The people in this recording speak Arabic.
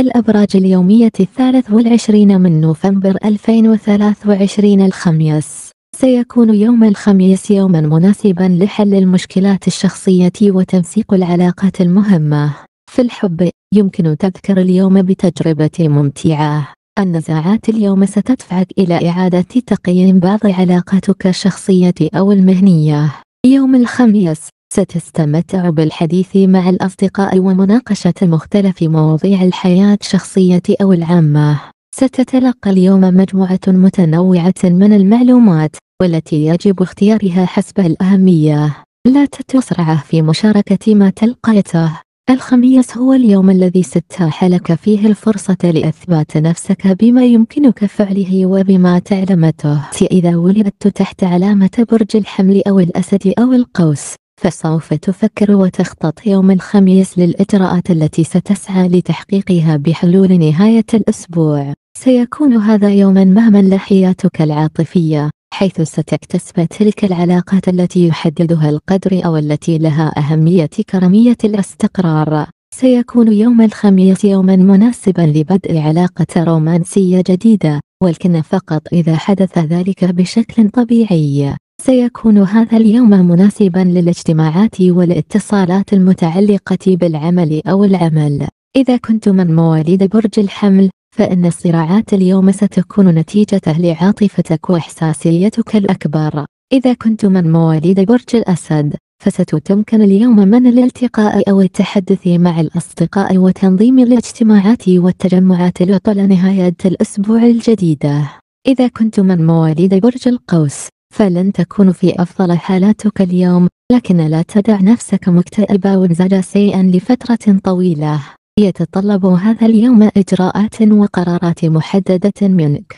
الأبراج اليومية الثالث والعشرين من نوفمبر 2023 الخميس سيكون يوم الخميس يوما مناسبا لحل المشكلات الشخصية وتنسيق العلاقات المهمة في الحب يمكن تذكر اليوم بتجربة ممتعة النزاعات اليوم ستدفعك إلى إعادة تقييم بعض علاقاتك الشخصية أو المهنية يوم الخميس ستستمتع بالحديث مع الأصدقاء ومناقشة مختلف مواضيع الحياة الشخصية أو العامة ستتلقى اليوم مجموعة متنوعة من المعلومات والتي يجب اختيارها حسب الأهمية لا تتسرع في مشاركة ما تلقيته الخميس هو اليوم الذي ستاح لك فيه الفرصة لإثبات نفسك بما يمكنك فعله وبما تعلمته إذا ولدت تحت علامة برج الحمل أو الأسد أو القوس فسوف تفكر وتخطط يوم الخميس للإجراءات التي ستسعى لتحقيقها بحلول نهاية الأسبوع سيكون هذا يوما مهما لحياتك العاطفية حيث ستكتسب تلك العلاقات التي يحددها القدر أو التي لها أهمية كرمية الاستقرار سيكون يوم الخميس يوما مناسبا لبدء علاقة رومانسية جديدة ولكن فقط إذا حدث ذلك بشكل طبيعي سيكون هذا اليوم مناسبا للاجتماعات والاتصالات المتعلقة بالعمل أو العمل إذا كنت من مواليد برج الحمل فإن الصراعات اليوم ستكون نتيجة لعاطفتك وإحساسيتك الأكبر إذا كنت من مواليد برج الأسد فستتمكن اليوم من الالتقاء أو التحدث مع الأصدقاء وتنظيم الاجتماعات والتجمعات لطول نهاية الأسبوع الجديدة إذا كنت من مواليد برج القوس فلن تكون في أفضل حالاتك اليوم لكن لا تدع نفسك مكتئبا وانزجا سيئا لفترة طويلة يتطلب هذا اليوم إجراءات وقرارات محددة منك